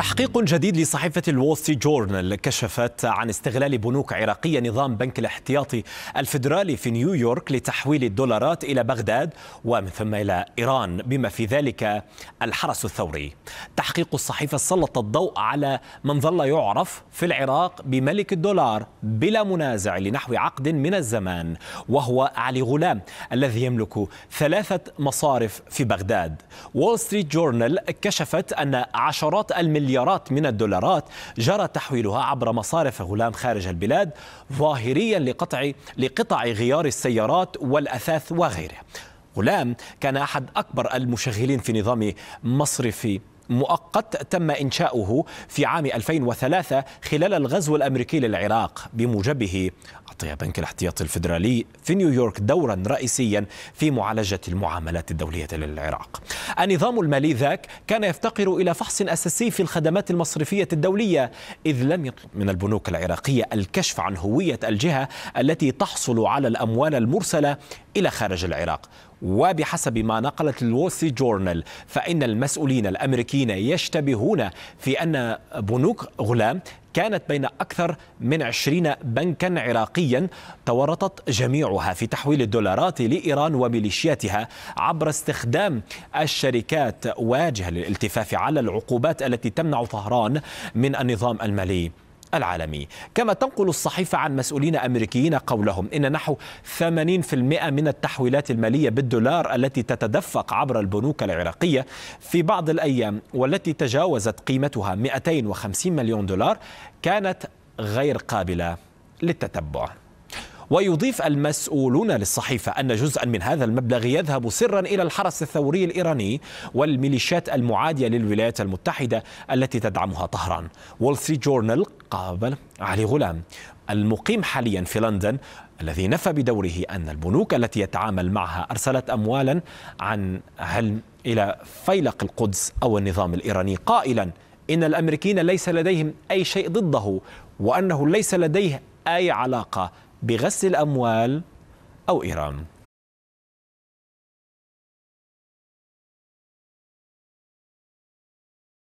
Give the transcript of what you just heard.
تحقيق جديد لصحيفة الوستي جورنال كشفت عن استغلال بنوك عراقية نظام بنك الاحتياطي الفدرالي في نيويورك لتحويل الدولارات إلى بغداد ومن ثم إلى إيران بما في ذلك الحرس الثوري تحقيق الصحيفة سلط الضوء على من ظل يعرف في العراق بملك الدولار بلا منازع لنحو عقد من الزمان وهو علي غلام الذي يملك ثلاثة مصارف في بغداد وول ستريت جورنال كشفت أن عشرات المليون مليارات من الدولارات جرى تحويلها عبر مصارف غلام خارج البلاد ظاهريا لقطع لقطع غيار السيارات والأثاث وغيره غلام كان أحد أكبر المشغلين في نظام مصرفي مؤقت تم إنشاؤه في عام 2003 خلال الغزو الأمريكي للعراق بموجبه أعطي بنك الاحتياطي الفيدرالي في نيويورك دورا رئيسيا في معالجة المعاملات الدولية للعراق النظام المالي ذاك كان يفتقر إلى فحص أساسي في الخدمات المصرفية الدولية إذ لم يطلب من البنوك العراقية الكشف عن هوية الجهة التي تحصل على الأموال المرسلة إلى خارج العراق وبحسب ما نقلت الوسي جورنال فإن المسؤولين الأمريكيين يشتبهون في أن بنوك غلام كانت بين أكثر من 20 بنكا عراقيا تورطت جميعها في تحويل الدولارات لإيران وميليشياتها عبر استخدام الشركات واجهة للالتفاف على العقوبات التي تمنع طهران من النظام المالي العالمي كما تنقل الصحيفة عن مسؤولين أمريكيين قولهم إن نحو 80% من التحويلات المالية بالدولار التي تتدفق عبر البنوك العراقية في بعض الأيام والتي تجاوزت قيمتها 250 مليون دولار كانت غير قابلة للتتبع ويضيف المسؤولون للصحيفة أن جزءا من هذا المبلغ يذهب سرا إلى الحرس الثوري الإيراني والميليشيات المعادية للولايات المتحدة التي تدعمها طهران وول ستريت جورنال قابل علي غلام المقيم حاليا في لندن الذي نفى بدوره أن البنوك التي يتعامل معها أرسلت أموالا عن علم إلى فيلق القدس أو النظام الإيراني قائلا إن الأمريكيين ليس لديهم أي شيء ضده وأنه ليس لديه أي علاقة بغسل الأموال أو إيران